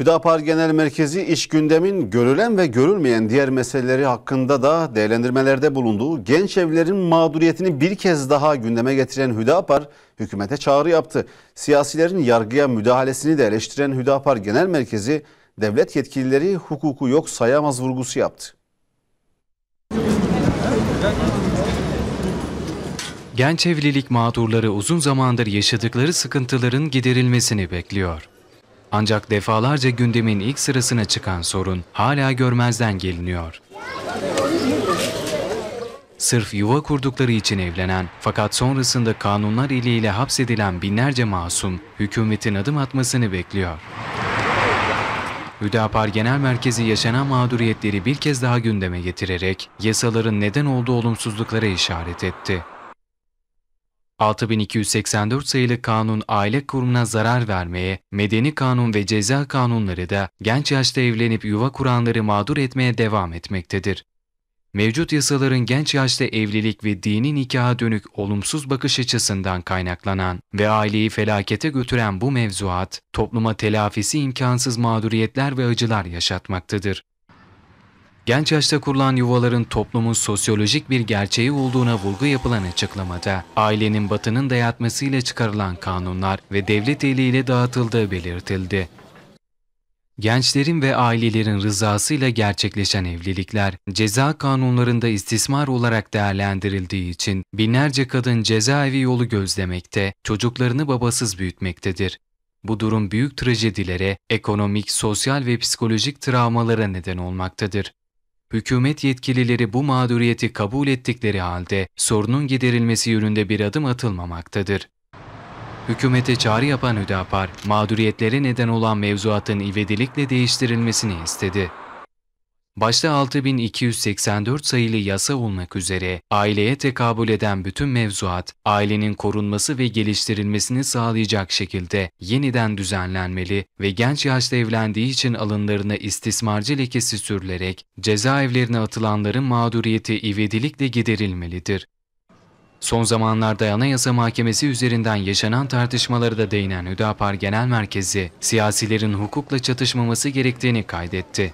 Hüdapar Genel Merkezi iş gündemin görülen ve görülmeyen diğer meseleleri hakkında da değerlendirmelerde bulunduğu genç evlerin mağduriyetini bir kez daha gündeme getiren Hüdapar hükümete çağrı yaptı. Siyasilerin yargıya müdahalesini de eleştiren Hüdapar Genel Merkezi devlet yetkilileri hukuku yok sayamaz vurgusu yaptı. Genç evlilik mağdurları uzun zamandır yaşadıkları sıkıntıların giderilmesini bekliyor. Ancak defalarca gündemin ilk sırasına çıkan sorun hala görmezden geliniyor. Sırf yuva kurdukları için evlenen fakat sonrasında kanunlar eliyle hapsedilen binlerce masum hükümetin adım atmasını bekliyor. Hüdapar Genel Merkezi yaşanan mağduriyetleri bir kez daha gündeme getirerek yasaların neden olduğu olumsuzluklara işaret etti. 6284 sayılı kanun aile kurumuna zarar vermeye, medeni kanun ve ceza kanunları da genç yaşta evlenip yuva kuranları mağdur etmeye devam etmektedir. Mevcut yasaların genç yaşta evlilik ve dini nikaha dönük olumsuz bakış açısından kaynaklanan ve aileyi felakete götüren bu mevzuat, topluma telafisi imkansız mağduriyetler ve acılar yaşatmaktadır genç yaşta kurulan yuvaların toplumun sosyolojik bir gerçeği olduğuna vurgu yapılan açıklamada, ailenin batının dayatmasıyla çıkarılan kanunlar ve devlet eliyle dağıtıldığı belirtildi. Gençlerin ve ailelerin rızasıyla gerçekleşen evlilikler, ceza kanunlarında istismar olarak değerlendirildiği için binlerce kadın cezaevi yolu gözlemekte, çocuklarını babasız büyütmektedir. Bu durum büyük trajedilere, ekonomik, sosyal ve psikolojik travmalara neden olmaktadır. Hükümet yetkilileri bu mağduriyeti kabul ettikleri halde sorunun giderilmesi yönünde bir adım atılmamaktadır. Hükümete çağrı yapan Hüdapar, mağduriyetlere neden olan mevzuatın ivedilikle değiştirilmesini istedi başta 6284 sayılı yasa olmak üzere aileye tekabül eden bütün mevzuat, ailenin korunması ve geliştirilmesini sağlayacak şekilde yeniden düzenlenmeli ve genç yaşta evlendiği için alınlarına istismarcı lekesi sürülerek cezaevlerine atılanların mağduriyeti ivedilikle giderilmelidir. Son zamanlarda Anayasa Mahkemesi üzerinden yaşanan tartışmaları da değinen Hüdapar Genel Merkezi, siyasilerin hukukla çatışmaması gerektiğini kaydetti.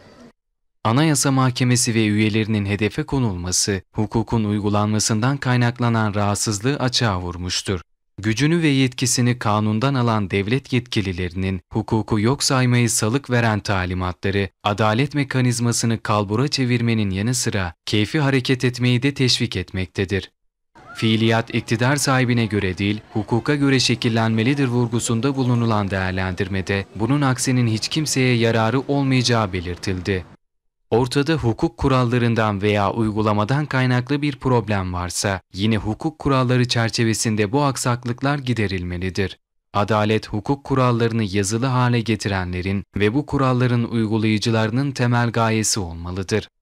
Anayasa Mahkemesi ve üyelerinin hedefe konulması, hukukun uygulanmasından kaynaklanan rahatsızlığı açığa vurmuştur. Gücünü ve yetkisini kanundan alan devlet yetkililerinin hukuku yok saymayı salık veren talimatları, adalet mekanizmasını kalbura çevirmenin yanı sıra keyfi hareket etmeyi de teşvik etmektedir. Fiiliyat iktidar sahibine göre değil, hukuka göre şekillenmelidir vurgusunda bulunulan değerlendirmede bunun aksinin hiç kimseye yararı olmayacağı belirtildi. Ortada hukuk kurallarından veya uygulamadan kaynaklı bir problem varsa, yine hukuk kuralları çerçevesinde bu aksaklıklar giderilmelidir. Adalet, hukuk kurallarını yazılı hale getirenlerin ve bu kuralların uygulayıcılarının temel gayesi olmalıdır.